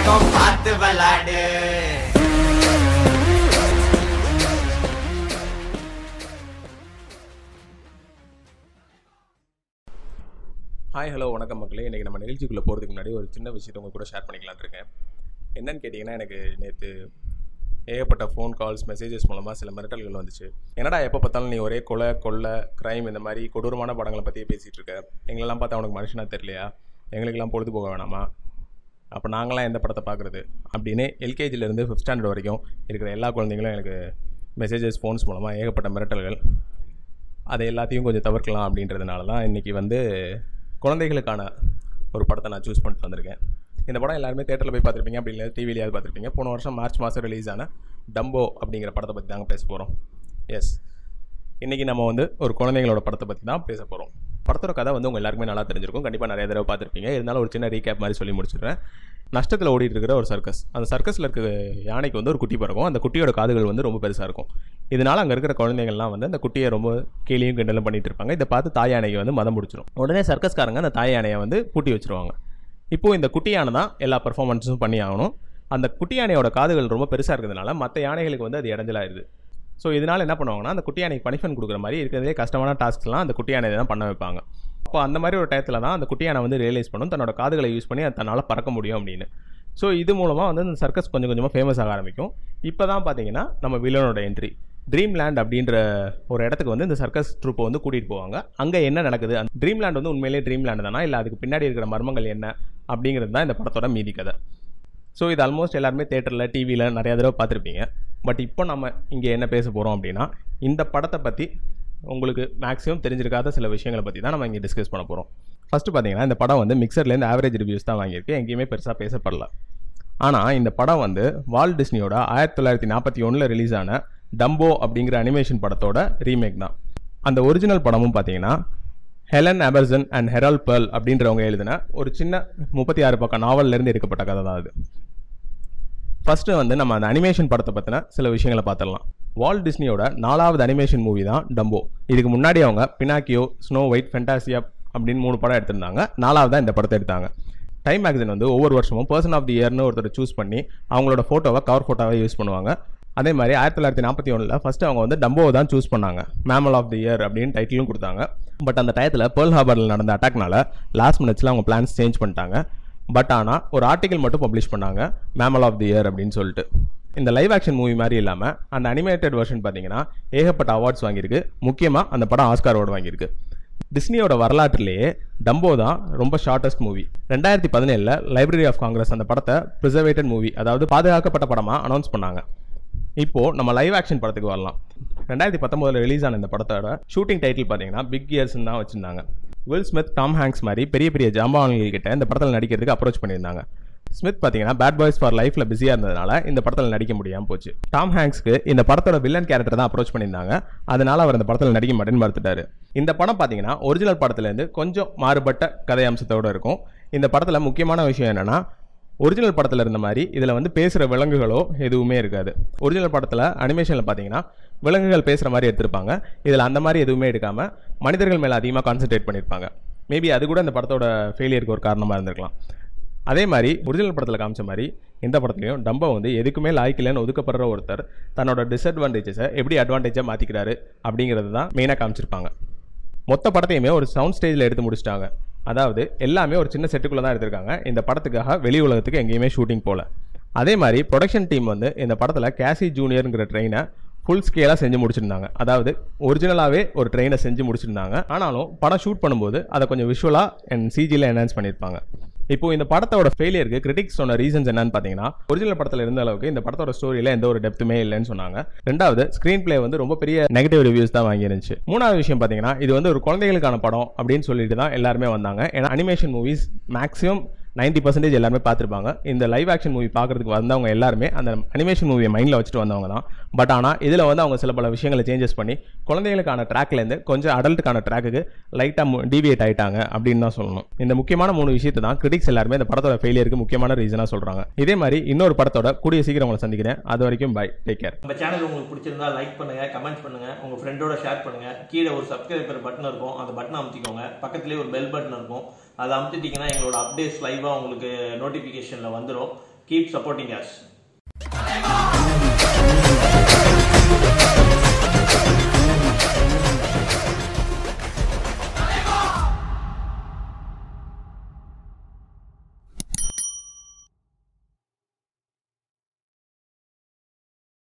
பழக்கம் பார்த்து விளாடு hi hello வணக்கம் மக்களே இன்றைக்கி நம்ம நிகழ்ச்சிக்குள்ளே போகிறதுக்கு முன்னாடி ஒரு சின்ன விஷயத்தை உங்கள் கூட ஷேர் பண்ணிக்கலான் இருக்கேன் என்னன்னு கேட்டிங்கன்னா எனக்கு நேற்று ஏகப்பட்ட ஃபோன் கால்ஸ் மெசேஜஸ் மூலமாக சில மிரட்டல்கள் வந்துச்சு என்னடா எப்போ பார்த்தாலும் நீ ஒரே கொலை கொள்ளை க்ரைம் இந்த மாதிரி கொடூரமான படங்களை பற்றியே பேசிகிட்டு இருக்க எங்களெல்லாம் பார்த்தா அவனுக்கு மனுஷனாக தெரியலையா எங்களுக்கெல்லாம் பொழுதுபோக வேணாமா அப்போ நாங்களாம் எந்த படத்தை பார்க்குறது அப்படின்னு எல்கேஜிலேருந்து ஃபிஃப்த் ஸ்டாண்டர்ட் வரைக்கும் இருக்கிற எல்லா குழந்தைங்களும் எனக்கு மெசேஜஸ் ஃபோன்ஸ் மூலமாக ஏகப்பட்ட மிரட்டல்கள் அதை எல்லாத்தையும் கொஞ்சம் தவிர்க்கலாம் அப்படின்றதுனால தான் இன்றைக்கி வந்து குழந்தைகளுக்கான ஒரு படத்தை நான் சூஸ் பண்ணிட்டு வந்திருக்கேன் இந்த படம் எல்லாருமே தேட்டரில் போய் பார்த்துருப்பீங்க அப்படி இல்லை டிவிலையாவது பார்த்துருப்பீங்க போன வருஷம் மார்ச் மாதம் ரிலீஸ் ஆன டம்போ அப்படிங்கிற படத்தை பற்றி தாங்க பேச போகிறோம் எஸ் இன்றைக்கி நம்ம வந்து ஒரு குழந்தைங்களோட படத்தை பற்றி தான் பேச போகிறோம் படத்தோட கதை வந்து உங்கள் எல்லாருக்குமே நல்லா தெரிஞ்சிருக்கும் கண்டிப்பாக நிறைய தடவை பார்த்துருப்பீங்க இருந்தாலும் ஒரு சின்ன ரீகேப் மாதிரி சொல்லி முடிச்சிடுறேன் நஷ்டத்தில் ஓடிட்டு இருக்கிற ஒரு சர்க்கஸ் அந்த சர்க்கஸில் இருக்க யானைக்கு வந்து ஒரு குட்டி பிறக்கும் அந்த குட்டியோட காதுகள் வந்து ரொம்ப பெருசாக இருக்கும் இதனால் அங்கே இருக்கிற குழந்தைங்கள்லாம் வந்து அந்த குட்டியை ரொம்ப கேலியும் கிண்டலும் பண்ணிட்டு இருப்பாங்க இதை பார்த்து தாய் யானைக்கு வந்து மதம் முடிச்சிடும் உடனே சர்க்கஸ்காரங்க அந்த தாய் யானையை வந்து பூட்டி வச்சிருவாங்க இப்போது இந்த குட்டி யானை தான் எல்லா பர்ஃபார்மன்ஸும் பண்ணி ஆகணும் அந்த குட்டி யானையோட காதுகள் ரொம்ப பெருசாக இருக்கிறதுனால மற்ற யானைகளுக்கு வந்து அது இடைஞ்சலாயிருது ஸோ இதனால் என்ன பண்ணுவாங்கன்னா அந்த குட்டியானைக்கு பனிஷ்மெண்ட் கொடுக்குற மாதிரி இருக்கிறதே கஷ்டமான டாஸ்க்லாம் அந்த குட்டியானை தான் பண்ண வைப்பாங்க அப்போ அந்த மாதிரி ஒரு டயத்தில் தான் அந்த குட்டியானை வந்து ரியலைஸ் பண்ணும் தன்னோட காதுகளை யூஸ் பண்ணி அதை தன்னால் பறக்க முடியும் அப்படின்னு ஸோ இது மூலமாக வந்து அந்த சர்க்கஸ் கொஞ்சம் கொஞ்சமாக ஃபேமஸ் ஆக ஆரம்பிக்கும் இப்போ தான் பார்த்தீங்கன்னா நம்ம வில்லனோட என்ட்ரி ட்ரீம் லேண்ட் அப்படின்ற ஒரு இடத்துக்கு வந்து இந்த சர்க்கஸ் ட்ரூப்பை வந்து கூட்டிகிட்டு போவாங்க அங்கே என்ன நடக்குது அந்த ட்ரீம் லேண்ட் வந்து உண்மையிலேயே ட்ரீம் லேண்ட் தானா இல்லை அதுக்கு பின்னாடி இருக்கிற மர்மங்கள் என்ன அப்படிங்கிறது தான் இந்த படத்தோட மீதி கதை ஸோ இது ஆல்மோஸ்ட் எல்லாருமே தேட்டரில் டிவியில் நிறையா தடவை பார்த்துருப்பீங்க பட் இப்போ நம்ம இங்கே என்ன பேச போகிறோம் அப்படின்னா இந்த படத்தை பற்றி உங்களுக்கு மேக்ஸிமம் தெரிஞ்சிருக்காத சில விஷயங்களை பற்றி தான் நம்ம இங்கே டிஸ்கஸ் பண்ண போகிறோம் ஃபஸ்ட்டு பார்த்தீங்கன்னா இந்த படம் வந்து மிக்சர்லேருந்து ஆவரேஜ் ரிவ்யூஸ் தான் வாங்கியிருக்கு எங்கேயுமே பெருசாக பேசப்படல ஆனால் இந்த படம் வந்து வால் டிஸ்னியோட ஆயிரத்தி தொள்ளாயிரத்தி நாற்பத்தி ஒன்றில் ரிலீஸ் ஆன டம்போ அப்படிங்கிற அனிமேஷன் படத்தோட ரீமேக் தான் அந்த ஒரிஜினல் படமும் பார்த்தீங்கன்னா Helen Aberson and Harold Pearl அப்படின்றவங்க எழுதின ஒரு சின்ன முப்பத்தி ஆறு பக்கம் நாவல்லேருந்து எடுக்கப்பட்ட கதை தான் அது ஃபஸ்ட்டு வந்து நம்ம அந்த அனிமேஷன் படத்தை பற்றின சில விஷயங்களை பார்த்துடலாம் வால் டிஸ்னியோட நாலாவது அனிமேஷன் மூவி தான் டம்போ இதுக்கு முன்னாடி அவங்க பினாக்கியோ ஸ்னோ ஒயிட் ஃபென்டாசியா அப்படின்னு மூணு படம் எடுத்திருந்தாங்க நாலாவது தான் இந்த படத்தை எடுத்தாங்க டைம் மேக்சின் வந்து ஒவ்வொரு வருஷமும் பர்சன் ஆஃப் தி இயர்னு ஒருத்தர் சூஸ் பண்ணி அவங்களோட ஃபோட்டோவை கவர் ஃபோட்டோவாக யூஸ் பண்ணுவாங்க அதே மாதிரி ஆயிரத்தி தொள்ளாயிரத்தி நாற்பத்தி ஒன்றில் ஃபஸ்ட்டு அவங்க வந்து டம்போவை தான் சூஸ் பண்ணாங்க மேமல் ஆஃப் தி இயர் அப்படின்னு டைட்டிலும் கொடுத்தாங்க பட் அந்த டயத்தில் பேர்ல் ஹார்பரில் நடந்த அட்டாக்னால லாஸ்ட் மினிட்ஸில் அவங்க பிளான்ஸ் சேஞ்ச் பண்ணிட்டாங்க பட் ஆனால் ஒரு ஆர்டிக்கல் மட்டும் பப்ளிஷ் பண்ணாங்க மேமல் ஆஃப் தி இயர் அப்படின்னு சொல்லிட்டு இந்த லைவ் ஆக்ஷன் மூவி மாதிரி இல்லாமல் அந்த அனிமேட்டட் வெர்ஷன் பார்த்தீங்கன்னா ஏகப்பட்ட அவார்ட்ஸ் வாங்கியிருக்கு முக்கியமாக அந்த படம் ஆஸ்கார் அவார்டு வாங்கியிருக்கு டிஸ்னியோட வரலாற்றுலேயே டம்போ தான் ரொம்ப ஷார்ட்டஸ்ட் மூவி ரெண்டாயிரத்தி பதினேழில் லைப்ரரி ஆஃப் காங்கிரஸ் அந்த படத்தை ப்ரிசர்வேட்டட் மூவி அதாவது பாதுகாக்கப்பட்ட படமாக அனௌன்ஸ் பண்ணாங்க இப்போது நம்ம லைவ் ஆக்ஷன் படத்துக்கு வரலாம் ரெண்டாயிரத்தி பத்தொம்போதில் ரிலீஸ் ஆன இந்த படத்தோட ஷூட்டிங் டைட்டில் பார்த்தீங்கன்னா பிக் இயர்ஸ்ன்னு தான் வச்சுருந்தாங்க வில் ஸ்மித் டாம் ஹேங்ஸ் மாதிரி பெரிய பெரிய ஜாம்பவான்கிட்ட இந்த படத்தில் நடிக்கிறதுக்கு அப்ரோச் பண்ணியிருந்தாங்க ஸ்மித் பார்த்தீங்கன்னா பேட் பாய்ஸ் ஃபார் லைஃப்பில் பிஸியாக இருந்ததுனால இந்த படத்தில் நடிக்க முடியாமல் போச்சு டாம் ஹேங்ஸ்க்கு இந்த படத்தோட வில்லன் கேரக்டர் தான் அப்ரோச் பண்ணியிருந்தாங்க அதனால் அவர் இந்த படத்தில் நடிக்க மாட்டேன்னு மறுத்துட்டாரு இந்த படம் பார்த்தீங்கன்னா ஒரிஜினல் படத்துலேருந்து கொஞ்சம் மாறுபட்ட கதை அம்சத்தோடு இருக்கும் இந்த படத்தில் முக்கியமான விஷயம் என்னென்னா ஒரிஜினல் படத்தில் இருந்த மாதிரி இதில் வந்து பேசுகிற விலங்குகளோ எதுவுமே இருக்காது ஒரிஜினல் படத்தில் அனிமேஷனில் பார்த்தீங்கன்னா விலங்குகள் பேசுகிற மாதிரி எடுத்திருப்பாங்க இதில் அந்த மாதிரி எதுவுமே எடுக்காமல் மனிதர்கள் மேலே அதிகமாக கான்சென்ட்ரேட் பண்ணியிருப்பாங்க மேபி அது கூட அந்த படத்தோட ஃபெயிலியருக்கு ஒரு காரணமாக இருந்திருக்கலாம் அதே மாதிரி ஒரிஜினல் படத்தில் காமிச்ச மாதிரி இந்த படத்துலையும் டம்போ வந்து எதுக்குமே லாய்க்கில்லன்னு ஒதுக்கப்படுற ஒருத்தர் தன்னோட டிஸ்அட்வான்டேஜஸை எப்படி அட்வான்டேஜாக மாற்றிக்கிறாரு அப்படிங்கிறது தான் மெயினாக காமிச்சிருப்பாங்க மொத்த படத்தையுமே ஒரு சவுண்ட் ஸ்டேஜில் எடுத்து முடிச்சிட்டாங்க அதாவது எல்லாமே ஒரு சின்ன செட்டுக்குள்ளே தான் எடுத்திருக்காங்க இந்த படத்துக்காக வெளி உலகத்துக்கு எங்கேயுமே ஷூட்டிங் போகல அதே மாதிரி ப்ரொடக்ஷன் டீம் வந்து இந்த படத்தில் கேசி ஜூனியருங்கிற ட்ரெயினை ஃபுல் ஸ்கேலாக செஞ்சு முடிச்சிருந்தாங்க அதாவது ஒரிஜினலாகவே ஒரு ட்ரெயினை செஞ்சு முடிச்சிருந்தாங்க ஆனாலும் படம் ஷூட் பண்ணும்போது அதை கொஞ்சம் விஷுவலாக அண்ட் சிஜியில் என்ஹான்ஸ் பண்ணியிருப்பாங்க இப்போ இந்த படத்தோட ஃபெயிலியருக்கு கிரிட்டிக்ஸ் சொன்ன ரீசன்ஸ் என்னன்னு பார்த்தீங்கன்னா ஒரிஜினல் படத்தில் இருந்த அளவுக்கு இந்த படத்தோட ஸ்டோரியில் எந்த ஒரு டெப்த்துமே இல்லைன்னு சொன்னாங்க ரெண்டாவது ஸ்க்ரீன் பிளே வந்து ரொம்ப பெரிய நெகட்டிவ் ரிவ்யூஸ் தான் வாங்கியிருந்துச்சு மூணாவது விஷயம் பார்த்தீங்கன்னா இது வந்து ஒரு குழந்தைகளுக்கான படம் அப்படின்னு சொல்லிட்டு தான் எல்லாருமே வந்தாங்க ஏன்னா animation movies maximum ninety percentage எல்லாருமே பார்த்துருப்பாங்க இந்த லைவ் ஆக்ஷன் மூவி பார்க்குறதுக்கு வந்தவங்க எல்லாருமே அந்த அனிமேஷன் மூவியை மைண்டில் வச்சுட்டு வந்தவங்க தான் பட் ஆனால் இதில் வந்து அவங்க சில பல விஷயங்களை சேஞ்சஸ் பண்ணி குழந்தைகளுக்கான ட்ராக்லேருந்து கொஞ்சம் அடல்ட்டுக்கான ட்ராக்குக்கு லைட்டாக டிவியேட் ஆகிட்டாங்க அப்படின்னு தான் சொல்லணும் இந்த முக்கியமான மூணு விஷயத்தை தான் கிரிட்டிக்ஸ் எல்லாருமே இந்த படத்தோட ஃபெயிலியருக்கு முக்கியமான ரீசனாக சொல்கிறாங்க இதே மாதிரி இன்னொரு படத்தோட கூடிய சீக்கிரம் உங்களை சந்திக்கிறேன் அது வரைக்கும் பை டேக் கேர் நம்ம சேனல் உங்களுக்கு பிடிச்சிருந்தா லைக் பண்ணுங்க கமெண்ட் பண்ணுங்க உங்க ஃப்ரெண்டோட ஷேர் பண்ணுங்க கீழே ஒரு சப்ஸ்கிரைபர் பட்டன் இருக்கும் அந்த பட்டன் அமைச்சிக்கோங்க பக்கத்துலேயே ஒரு பெல் பட்டன் இருக்கும் அதை அமுத்துட்டிங்கன்னா எங்களோட அப்டேட்ஸ் லைவாக உங்களுக்கு நோட்டிஃபிகேஷனில் வந்துடும் கீப் சப்போர்ட்டிங் அஸ்